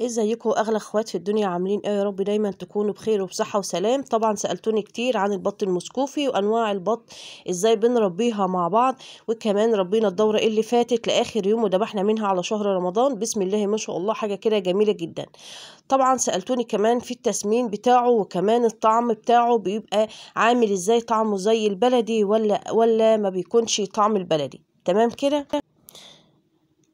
ازيكم إيه اغلى اخوات في الدنيا عاملين ايه يا رب دايما تكونوا بخير وبصحه وسلام طبعا سالتوني كتير عن البط المسكوفي وانواع البط ازاي بنربيها مع بعض وكمان ربينا الدوره إيه اللي فاتت لاخر يوم ودبحنا منها على شهر رمضان بسم الله ما شاء الله حاجه كده جميله جدا طبعا سالتوني كمان في التسمين بتاعه وكمان الطعم بتاعه بيبقى عامل ازاي طعمه زي البلدي ولا ولا ما بيكونش طعم البلدي تمام كده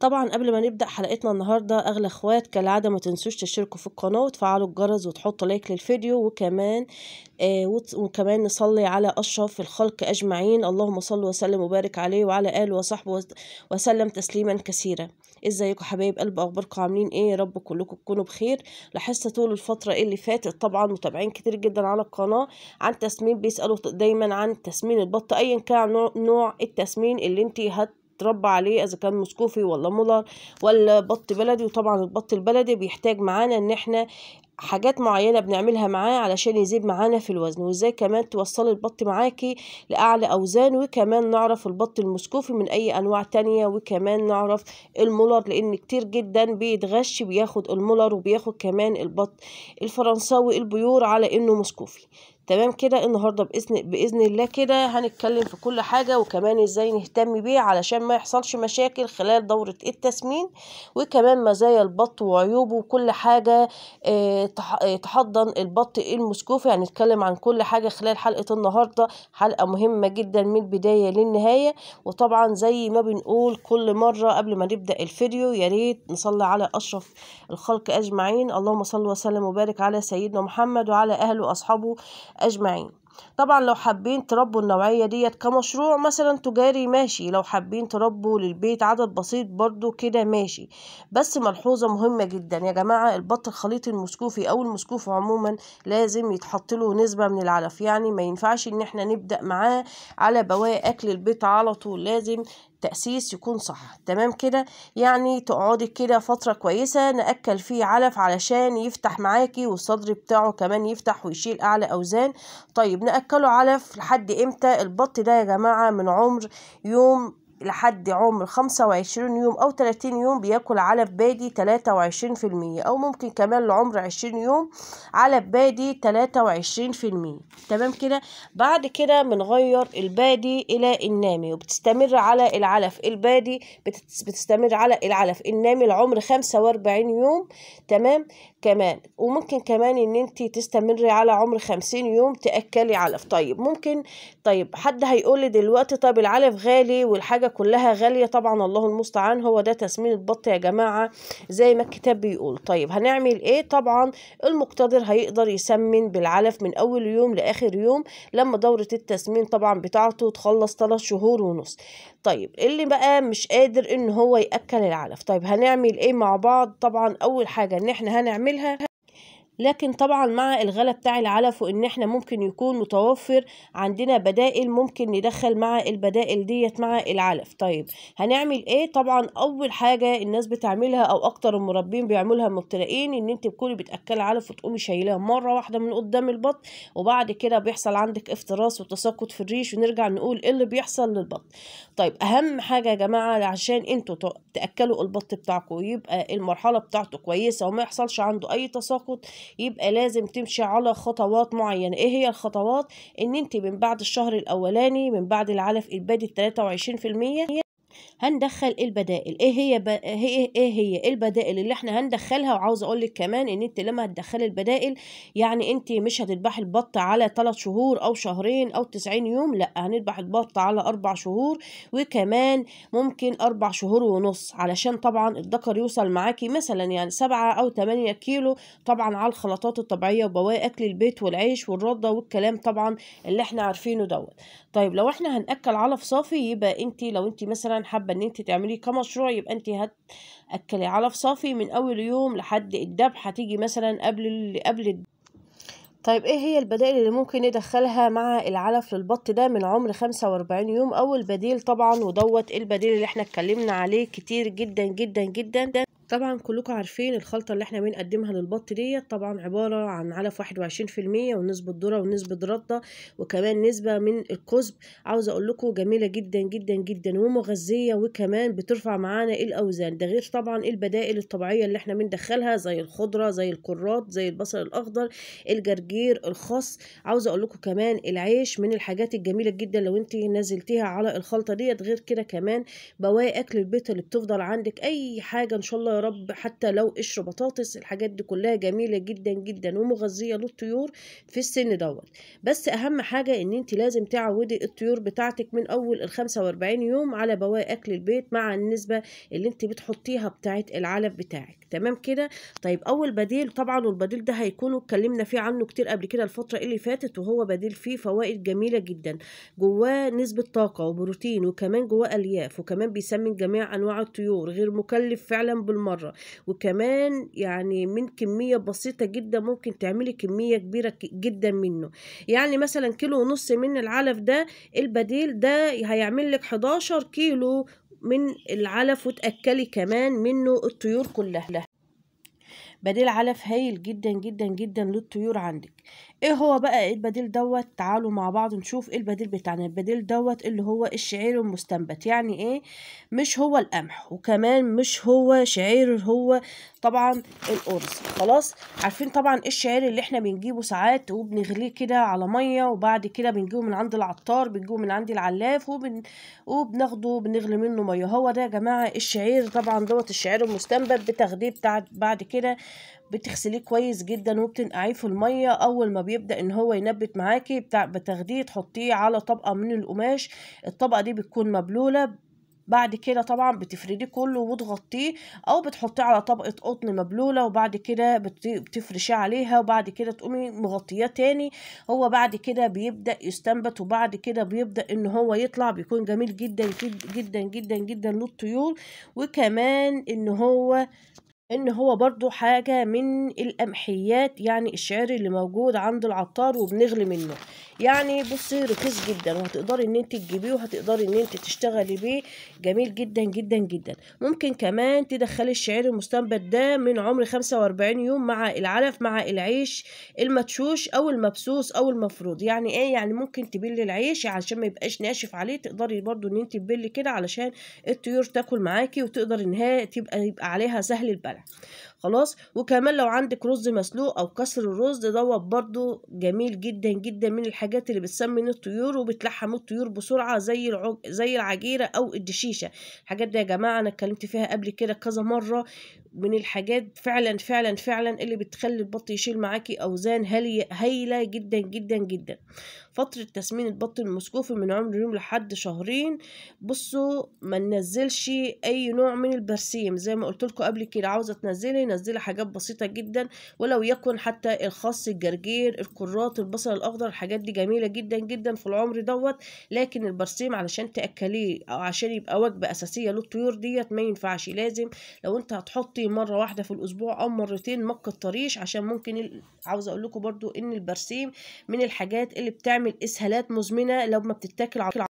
طبعا قبل ما نبدأ حلقتنا النهاردة أغلى اخوات كالعادة ما تنسوش تشتركوا في القناة وتفعلوا الجرس وتحطوا لايك للفيديو وكمان آه وكمان نصلي على أشرف الخلق أجمعين اللهم صل وسلم وبارك عليه وعلى آله وصحبه وسلم تسليما كثيرا ازيكم حبايب قلب اخباركم عاملين ايه يا رب كلكم تكونوا بخير لاحظت طول الفتره اللي فاتت طبعا متابعين كتير جدا على القناه عن تسمين بيسالوا دايما عن تسمين البط ايا كان نوع التسمين اللي انت هت اتربى عليه اذا كان مسكوفي ولا مولر ولا بط بلدي وطبعا البط البلدي بيحتاج معانا ان احنا حاجات معينة بنعملها معاه علشان يزيد معانا في الوزن وازاي كمان توصلي البط معاكي لأعلى أوزان وكمان نعرف البط المسكوفي من أي أنواع تانية وكمان نعرف المولر لأن كتير جدا بيتغش بياخد المولر وبياخد كمان البط الفرنساوي البيور على إنه مسكوفي تمام كده النهارده باذن باذن الله كده هنتكلم في كل حاجه وكمان ازاي نهتم بيه علشان ما يحصلش مشاكل خلال دوره التسمين وكمان مزايا البط وعيوبه وكل حاجه آه، آه، تحضن البط المسكوفي يعني هنتكلم عن كل حاجه خلال حلقه النهارده حلقه مهمه جدا من البدايه للنهايه وطبعا زي ما بنقول كل مره قبل ما نبدا الفيديو يا ريت نصلي على اشرف الخلق اجمعين اللهم صل وسلم وبارك على سيدنا محمد وعلى اهله واصحابه أجمعين طبعا لو حابين تربوا النوعية ديت كمشروع مثلا تجاري ماشي لو حابين تربوا للبيت عدد بسيط برضو كده ماشي بس ملحوظة مهمة جدا يا جماعة البط الخليط المسكوفي او المسكوف عموما لازم يتحط له نسبة من العلف يعني ما ينفعش ان احنا نبدأ معاه على بواقي اكل البيت على طول لازم التأسيس يكون صح تمام كده يعني تقعدي كده فترة كويسة نأكل فيه علف علشان يفتح معاكي والصدر بتاعه كمان يفتح ويشيل أعلى أوزان طيب نأكله علف لحد إمتى البط ده يا جماعة من عمر يوم لحد عمر 25 يوم أو 30 يوم بيأكل علف بادي 23% أو ممكن كمان لعمر 20 يوم علف بادي 23% تمام كده بعد كده بنغير البادي إلى النامي وبتستمر على العلف البادي بتستمر على العلف النامي لعمر 45 يوم تمام كمان وممكن كمان ان انت تستمر على عمر 50 يوم تأكلي علف طيب ممكن طيب حد هيقول دلوقتي طب العلف غالي والحاجة كلها غالية طبعا الله المستعان هو ده تسمين البط يا جماعة زي ما الكتاب بيقول طيب هنعمل ايه طبعا المقتدر هيقدر يسمن بالعلف من اول يوم لاخر يوم لما دورة التسمين طبعا بتاعته تخلص 3 شهور ونص طيب اللي بقى مش قادر ان هو يأكل العلف طيب هنعمل ايه مع بعض طبعا اول حاجة ان احنا هنعملها لكن طبعا مع الغلاء بتاع العلف وان احنا ممكن يكون متوفر عندنا بدائل ممكن ندخل مع البدائل ديت مع العلف طيب هنعمل ايه طبعا اول حاجة الناس بتعملها او اكتر المربين بيعملها المبتدئين ان انت بتكوني بتاكلي علف وتقومي شايلاه مرة واحدة من قدام البط وبعد كده بيحصل عندك افتراس وتساقط في الريش ونرجع نقول ايه اللي بيحصل للبط طيب اهم حاجة يا جماعة عشان انتوا تاكلوا البط بتاعكم ويبقى المرحلة بتاعته كويسة وما يحصلش عنده اي تساقط يبقى لازم تمشي على خطوات معينه ايه هي الخطوات ان انت من بعد الشهر الاولاني من بعد العلف البادي 23% هندخل البدائل ايه هي ب... ايه ايه, إيه هي إيه البدائل اللي احنا هندخلها وعاوز اقول لك كمان ان انت لما هتدخلي البدائل يعني انت مش هتذبحي البط على 3 شهور او شهرين او 90 يوم لا هنذبح البط على 4 شهور وكمان ممكن 4 شهور ونص علشان طبعا الذكر يوصل معاكي مثلا يعني 7 او 8 كيلو طبعا على الخلطات الطبيعيه وبواقي اكل البيت والعيش والرده والكلام طبعا اللي احنا عارفينه دوت طيب لو احنا هناكل علف صافي يبقى انت لو انت مثلا حابه ان انت تعمليه كمشروع يبقى انت هتاكلي علف صافي من اول يوم لحد الدبح هتيجي مثلا قبل قبل الدبح. طيب ايه هي البدائل اللي ممكن ندخلها مع العلف للبط ده من عمر 45 يوم اول بديل طبعا ودوت البديل اللي احنا اتكلمنا عليه كتير جدا جدا جدا طبعا كلكم عارفين الخلطة اللي احنا بنقدمها للبط ديت طبعا عبارة عن علف واحد وعشرين في المية ونسبة ذرة ونسبة ردة وكمان نسبة من الكزب عاوزة اقول لكم جميلة جدا جدا جدا ومغذية وكمان بترفع معانا إيه الاوزان ده غير طبعا البدائل الطبيعية اللي احنا بندخلها زي الخضرة زي الكرات زي البصل الاخضر الجرجير الخص عاوزة اقول لكم كمان العيش من الحاجات الجميلة جدا لو انت نزلتيها على الخلطة ديت غير كده كمان بواقي اكل البيت اللي بتفضل عندك اي حاجة ان شاء الله رب حتى لو قشر بطاطس الحاجات دي كلها جميله جدا جدا ومغذيه للطيور في السن دوت بس اهم حاجه ان انت لازم تعودي الطيور بتاعتك من اول ال 45 يوم على بواقي اكل البيت مع النسبه اللي انت بتحطيها بتاعه العلف بتاعك تمام كده طيب اول بديل طبعا والبديل ده هيكونوا اتكلمنا فيه عنه كتير قبل كده الفتره اللي فاتت وهو بديل فيه فوائد جميله جدا جواه نسبه طاقه وبروتين وكمان جواه الياف وكمان بيسمن جميع انواع الطيور غير مكلف فعلا بالم مرة وكمان يعني من كمية بسيطة جدا ممكن تعملي كمية كبيرة جدا منه يعني مثلا كيلو ونص من العلف ده البديل ده هيعمل لك 11 كيلو من العلف وتأكلي كمان منه الطيور كلها بديل علف هايل جدا جدا جدا للطيور عندك ايه هو بقى إيه البديل دوت تعالوا مع بعض نشوف ايه البديل بتاعنا البديل دوت اللي هو الشعير المستنبت يعني ايه مش هو القمح وكمان مش هو شعير هو طبعا الأرز خلاص عارفين طبعا إيه الشعير اللي احنا بنجيبه ساعات وبنغليه كده على مية وبعد كده بنجيبه من عند العطار بنجيبه من عند العلاف وبن... وبناخده بنغلي منه مية هو ده يا جماعة الشعير طبعا دوت الشعير المستنبت بتاخديه بتاع بعد كده بتغسليه كويس جدا وبتنقعيه في الميه اول ما بيبدا ان هو ينبت معاكي بتاخديه تحطيه على طبقه من القماش الطبقه دي بتكون مبلوله بعد كده طبعا بتفرديه كله وتغطيه او بتحطيه على طبقه قطن مبلوله وبعد كده بتفرشيه عليها وبعد كده تقومي مغطياه تاني هو بعد كده بيبدا يستنبت وبعد كده بيبدا ان هو يطلع بيكون جميل جدا جدا جدا جدا, جداً للطيور وكمان ان هو ان هو برضو حاجة من القمحيات يعني الشعير اللي موجود عند العطار وبنغلي منه يعني بصي رخيص جدا وهتقدري ان انت تجيبيه وهتقدري ان انت تشتغلي بيه جميل جدا جدا جدا ممكن كمان تدخلي الشعير المستنبت ده من عمر 45 يوم مع العلف مع العيش المتشوش او المبسوس او المفروض يعني ايه يعني ممكن تبلي العيش عشان ما يبقاش ناشف عليه تقدري برضو ان انت تبلي كده علشان الطيور تاكل معاكي وتقدر ان هي تبقى يبقى عليها سهل البلع خلاص وكمان لو عندك رز مسلوق او كسر الرز دوت برضو جميل جدا جدا من الحاجات اللي بتسمن الطيور وبتلحم الطيور بسرعه زي العج... زي العجيره او الدشيشه الحاجات دي يا جماعه انا اتكلمت فيها قبل كده كذا مره من الحاجات فعلا فعلا فعلا اللي بتخلي البط يشيل معاكي اوزان هايله جدا جدا جدا فتره تسمين البط المسكوف من عمر يوم لحد شهرين بصوا ما ننزلش اي نوع من البرسيم زي ما قلت لكم قبل كده عاوزه تنزلي نزلي حاجات بسيطه جدا ولو يكن حتى الخاص الجرجير الكرات البصل الاخضر الحاجات دي جميله جدا جدا في العمر دوت لكن البرسيم علشان تاكليه او عشان يبقى وجبه اساسيه للطيور ديت ما ينفعش لازم لو انت هتحطي مره واحده في الاسبوع او مرتين ما تكتريش عشان ممكن عاوزه اقول لكم برضو ان البرسيم من الحاجات اللي بتعمل اسهالات مزمنه لو ما بتتاكل